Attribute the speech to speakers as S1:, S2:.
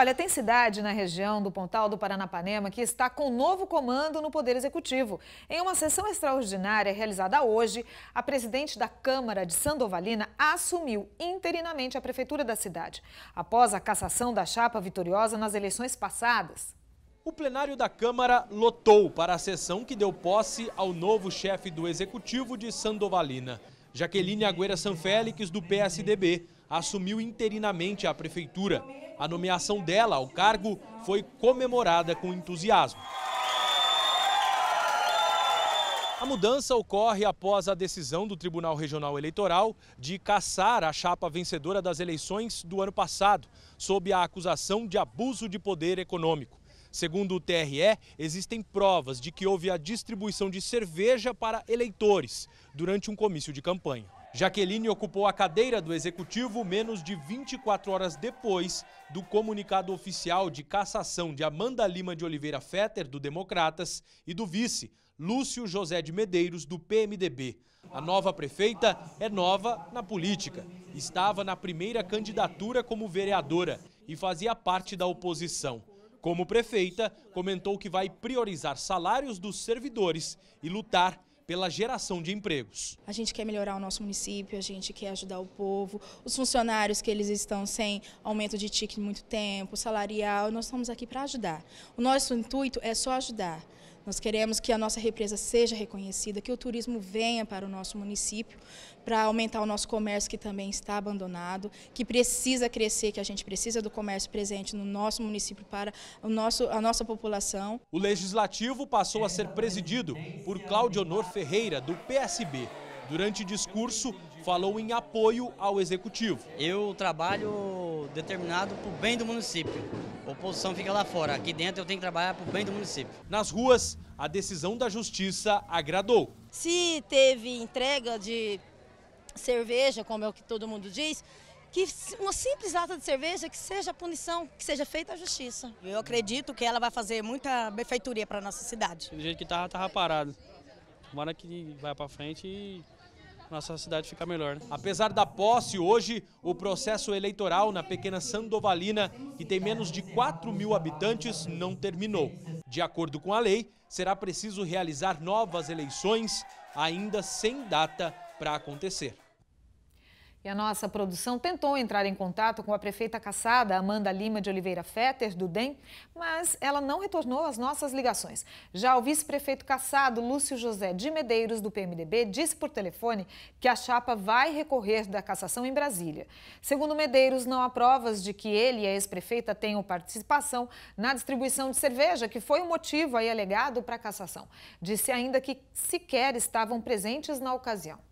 S1: Olha, tem cidade na região do Pontal do Paranapanema que está com novo comando no Poder Executivo. Em uma sessão extraordinária realizada hoje, a presidente da Câmara de Sandovalina assumiu interinamente a prefeitura da cidade, após a cassação da chapa vitoriosa nas eleições passadas.
S2: O plenário da Câmara lotou para a sessão que deu posse ao novo chefe do Executivo de Sandovalina. Jaqueline Agüera Sanfélix, do PSDB, assumiu interinamente a prefeitura. A nomeação dela ao cargo foi comemorada com entusiasmo. A mudança ocorre após a decisão do Tribunal Regional Eleitoral de cassar a chapa vencedora das eleições do ano passado, sob a acusação de abuso de poder econômico. Segundo o TRE, existem provas de que houve a distribuição de cerveja para eleitores durante um comício de campanha. Jaqueline ocupou a cadeira do executivo menos de 24 horas depois do comunicado oficial de cassação de Amanda Lima de Oliveira Fetter, do Democratas, e do vice, Lúcio José de Medeiros, do PMDB. A nova prefeita é nova na política. Estava na primeira candidatura como vereadora e fazia parte da oposição. Como prefeita, comentou que vai priorizar salários dos servidores e lutar pela geração de empregos.
S3: A gente quer melhorar o nosso município, a gente quer ajudar o povo, os funcionários que eles estão sem aumento de ticket muito tempo, salarial, nós estamos aqui para ajudar. O nosso intuito é só ajudar. Nós queremos que a nossa represa seja reconhecida, que o turismo venha para o nosso município, para aumentar o nosso comércio que também está abandonado, que precisa crescer, que a gente precisa do comércio presente no nosso município para o nosso, a nossa população.
S2: O Legislativo passou a ser presidido por Claudio Honor Ferreira, do PSB. Durante discurso, falou em apoio ao executivo. Eu trabalho determinado para o bem do município. A oposição fica lá fora. Aqui dentro eu tenho que trabalhar para o bem do município. Nas ruas, a decisão da justiça agradou.
S3: Se teve entrega de cerveja, como é o que todo mundo diz, que uma simples ata de cerveja, que seja punição, que seja feita a justiça. Eu acredito que ela vai fazer muita benfeitoria para a nossa cidade. Do
S2: jeito que estava, tá, estava parado. Tomara que vai para frente e nossa cidade ficar melhor. Né? Apesar da posse, hoje o processo eleitoral na pequena Sandovalina, que tem menos de 4 mil habitantes, não terminou. De acordo com a lei, será preciso realizar novas eleições, ainda sem data para acontecer.
S1: E a nossa produção tentou entrar em contato com a prefeita caçada, Amanda Lima de Oliveira Fetter, do DEM, mas ela não retornou às nossas ligações. Já o vice-prefeito caçado, Lúcio José de Medeiros, do PMDB, disse por telefone que a chapa vai recorrer da cassação em Brasília. Segundo Medeiros, não há provas de que ele e a ex-prefeita tenham participação na distribuição de cerveja, que foi o motivo aí alegado para a cassação. Disse ainda que sequer estavam presentes na ocasião.